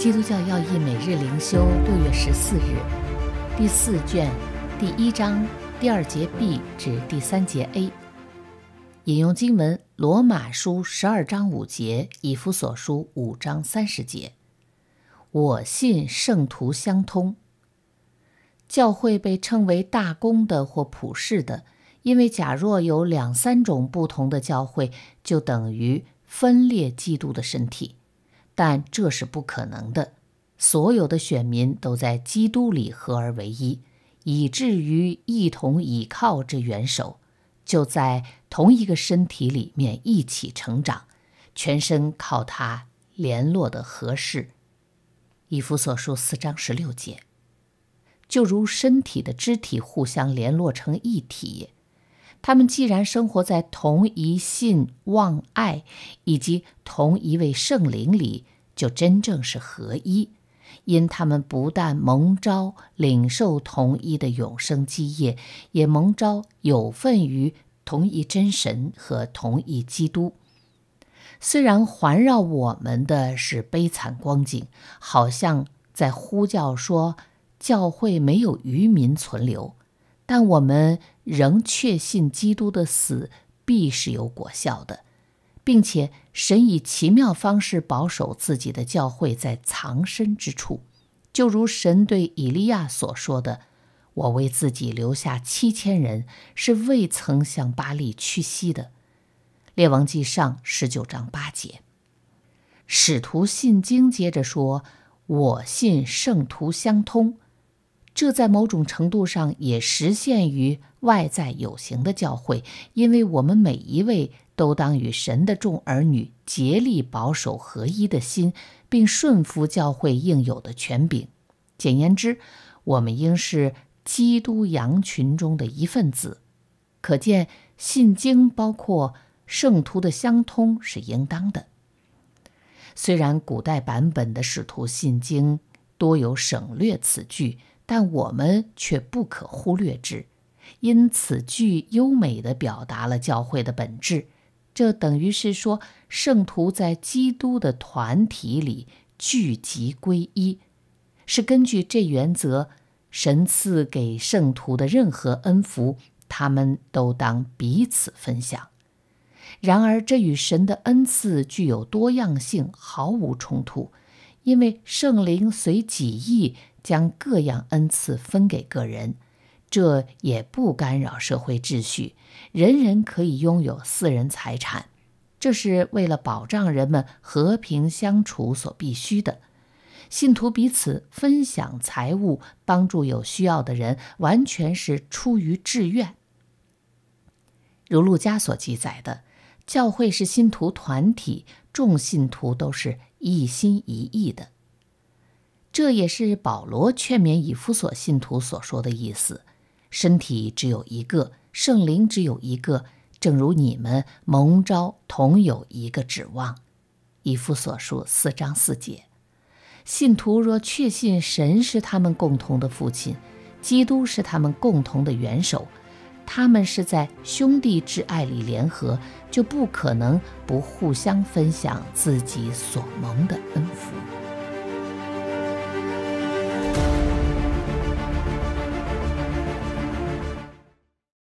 《基督教要义》每日灵修，六月十四日，第四卷，第一章，第二节 B 至第三节 A，引用经文《罗马书》十二章五节，《以弗所书》五章三十节。我信圣徒相通，教会被称为大公的或普世的，因为假若有两三种不同的教会，就等于分裂基督的身体。但这是不可能的。所有的选民都在基督里合而为一，以至于一同倚靠这元首，就在同一个身体里面一起成长，全身靠他联络的合适。以弗所书四章十六节，就如身体的肢体互相联络成一体。他们既然生活在同一信望爱以及同一位圣灵里，就真正是合一，因他们不但蒙召领受同一的永生基业，也蒙召有份于同一真神和同一基督。虽然环绕我们的是悲惨光景，好像在呼叫说：教会没有渔民存留。但我们仍确信，基督的死必是有果效的，并且神以奇妙方式保守自己的教会在藏身之处，就如神对以利亚所说的：“我为自己留下七千人，是未曾向巴利屈膝的。”列王记上十九章八节。使徒信经接着说：“我信圣徒相通。”这在某种程度上也实现于外在有形的教会，因为我们每一位都当与神的众儿女竭力保守合一的心，并顺服教会应有的权柄。简言之，我们应是基督羊群中的一份子。可见，信经包括圣徒的相通是应当的。虽然古代版本的使徒信经多有省略此句。但我们却不可忽略之，因此句优美的表达了教会的本质。这等于是说，圣徒在基督的团体里聚集归一是根据这原则，神赐给圣徒的任何恩福，他们都当彼此分享。然而，这与神的恩赐具有多样性毫无冲突，因为圣灵随己意。将各样恩赐分给个人，这也不干扰社会秩序。人人可以拥有私人财产，这是为了保障人们和平相处所必须的。信徒彼此分享财物，帮助有需要的人，完全是出于志愿。如路加所记载的，教会是信徒团体，众信徒都是一心一意的。这也是保罗劝勉以弗所信徒所说的意思：身体只有一个，圣灵只有一个，正如你们蒙召同有一个指望。以弗所述四章四节，信徒若确信神是他们共同的父亲，基督是他们共同的元首，他们是在兄弟之爱里联合，就不可能不互相分享自己所蒙的恩福。